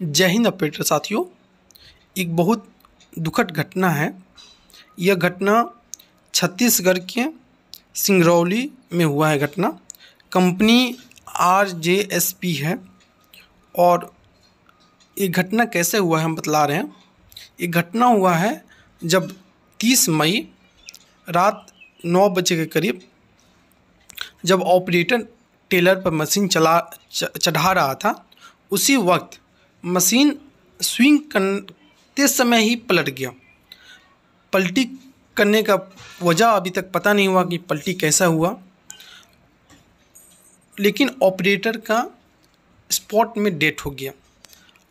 जय हिंद अपेटर साथियों एक बहुत दुखद घटना है यह घटना छत्तीसगढ़ के सिंगरौली में हुआ है घटना company R J S P है और ये घटना कैसे हुआ है हम बतला रहे हैं ये घटना हुआ है जब 30 मई रात नौ बजे के करीब जब ऑपरेटर टेलर पर मशीन चला चढ़ा रहा था उसी वक्त मशीन स्विंग करते समय ही पलट गया पलटी करने का वजह अभी तक पता नहीं हुआ कि पलटी कैसा हुआ लेकिन ऑपरेटर का स्पॉट में डेथ हो गया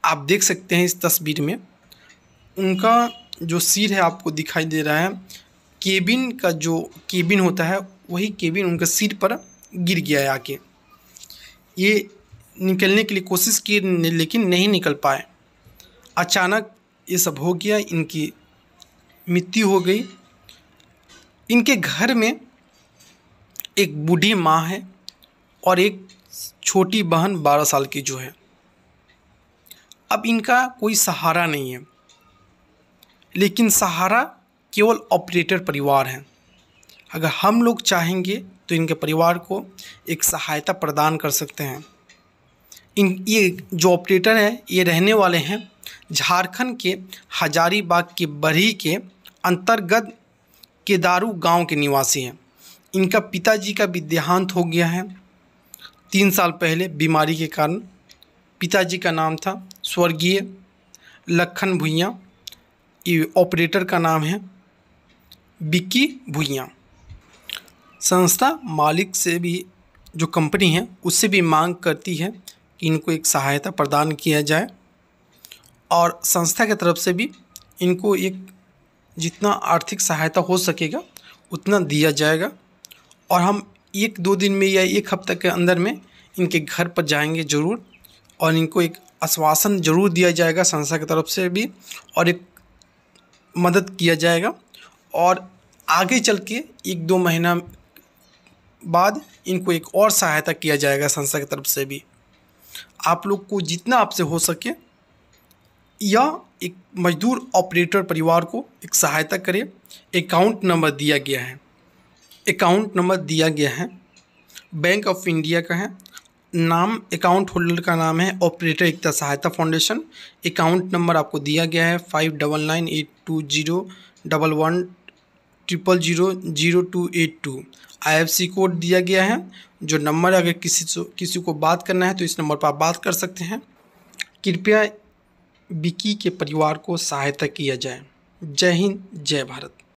आप देख सकते हैं इस तस्वीर में उनका जो सिर है आपको दिखाई दे रहा है केबिन का जो केबिन होता है वही केबिन उनके सिर पर गिर गया है आके ये निकलने के लिए कोशिश की लेकिन नहीं निकल पाए अचानक ये सब हो गया इनकी मृत्यु हो गई इनके घर में एक बूढ़ी माँ है और एक छोटी बहन बारह साल की जो है अब इनका कोई सहारा नहीं है लेकिन सहारा केवल ऑपरेटर परिवार है अगर हम लोग चाहेंगे तो इनके परिवार को एक सहायता प्रदान कर सकते हैं इन ये जो ऑपरेटर हैं ये रहने वाले हैं झारखंड के हजारीबाग के बरही के अंतर्गत केदारू गांव के निवासी हैं इनका पिताजी का भी देहांत हो गया है तीन साल पहले बीमारी के कारण पिताजी का नाम था स्वर्गीय लखन भुइया ये ऑपरेटर का नाम है बिक्की भुइया संस्था मालिक से भी जो कंपनी है उससे भी मांग करती है कि इनको एक सहायता प्रदान किया जाए और संस्था की तरफ से भी इनको एक जितना आर्थिक सहायता हो सकेगा उतना दिया जाएगा और हम एक दो दिन में या एक हफ्ते के अंदर में इनके घर पर जाएंगे ज़रूर और इनको एक आश्वासन ज़रूर दिया जाएगा संस्था की तरफ से भी और एक मदद किया जाएगा और आगे चल के एक दो महीना बाद इनको एक और सहायता किया जाएगा संस्था की तरफ से भी आप लोग को जितना आपसे हो सके या एक मजदूर ऑपरेटर परिवार को एक सहायता करें अकाउंट नंबर दिया गया है अकाउंट नंबर दिया गया है बैंक ऑफ इंडिया का है नाम अकाउंट होल्डर का नाम है ऑपरेटर एकता सहायता फाउंडेशन अकाउंट नंबर आपको दिया गया है five double nine eight two zero double one triple zero zero two eight two आई कोड दिया गया है जो नंबर अगर किसी किसी को बात करना है तो इस नंबर पर आप बात कर सकते हैं कृपया विकी के परिवार को सहायता किया जाए जय हिंद जय भारत